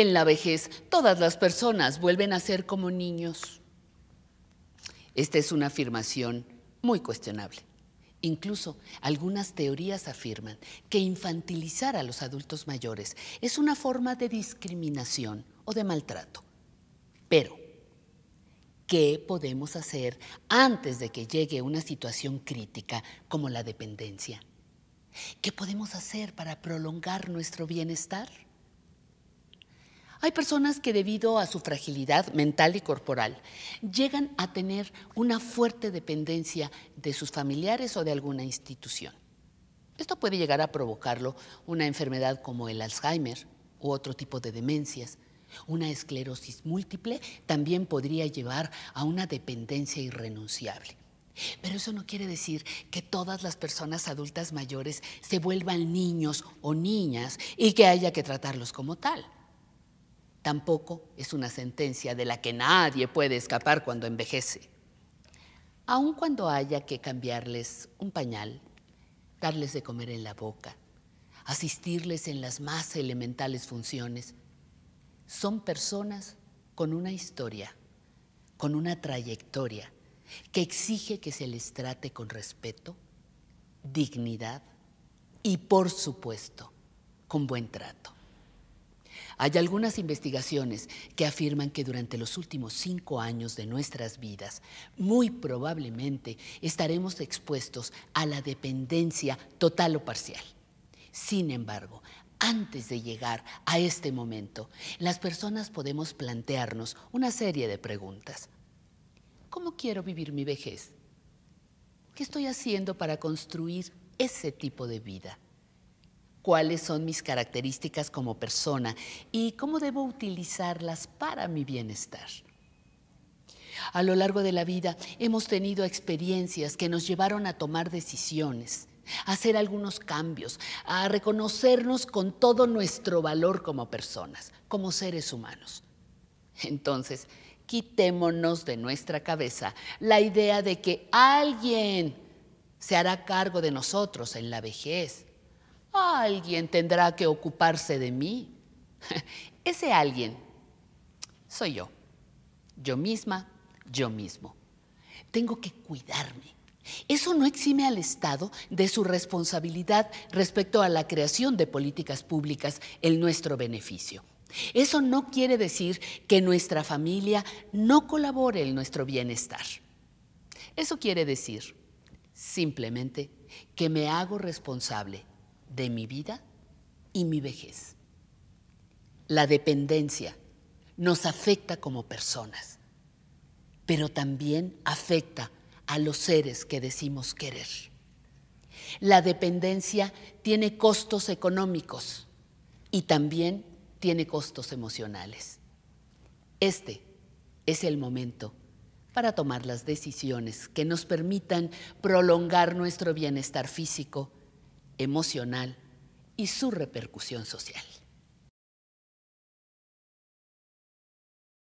En la vejez, todas las personas vuelven a ser como niños. Esta es una afirmación muy cuestionable. Incluso algunas teorías afirman que infantilizar a los adultos mayores es una forma de discriminación o de maltrato. Pero, ¿qué podemos hacer antes de que llegue una situación crítica como la dependencia? ¿Qué podemos hacer para prolongar nuestro bienestar? Hay personas que debido a su fragilidad mental y corporal llegan a tener una fuerte dependencia de sus familiares o de alguna institución. Esto puede llegar a provocarlo una enfermedad como el Alzheimer u otro tipo de demencias. Una esclerosis múltiple también podría llevar a una dependencia irrenunciable. Pero eso no quiere decir que todas las personas adultas mayores se vuelvan niños o niñas y que haya que tratarlos como tal. Tampoco es una sentencia de la que nadie puede escapar cuando envejece. Aun cuando haya que cambiarles un pañal, darles de comer en la boca, asistirles en las más elementales funciones, son personas con una historia, con una trayectoria que exige que se les trate con respeto, dignidad y, por supuesto, con buen trato. Hay algunas investigaciones que afirman que durante los últimos cinco años de nuestras vidas, muy probablemente estaremos expuestos a la dependencia total o parcial. Sin embargo, antes de llegar a este momento, las personas podemos plantearnos una serie de preguntas. ¿Cómo quiero vivir mi vejez? ¿Qué estoy haciendo para construir ese tipo de vida? cuáles son mis características como persona y cómo debo utilizarlas para mi bienestar. A lo largo de la vida hemos tenido experiencias que nos llevaron a tomar decisiones, a hacer algunos cambios, a reconocernos con todo nuestro valor como personas, como seres humanos. Entonces, quitémonos de nuestra cabeza la idea de que alguien se hará cargo de nosotros en la vejez Alguien tendrá que ocuparse de mí. Ese alguien soy yo, yo misma, yo mismo. Tengo que cuidarme. Eso no exime al Estado de su responsabilidad respecto a la creación de políticas públicas en nuestro beneficio. Eso no quiere decir que nuestra familia no colabore en nuestro bienestar. Eso quiere decir simplemente que me hago responsable de mi vida y mi vejez. La dependencia nos afecta como personas, pero también afecta a los seres que decimos querer. La dependencia tiene costos económicos y también tiene costos emocionales. Este es el momento para tomar las decisiones que nos permitan prolongar nuestro bienestar físico, emocional y su repercusión social.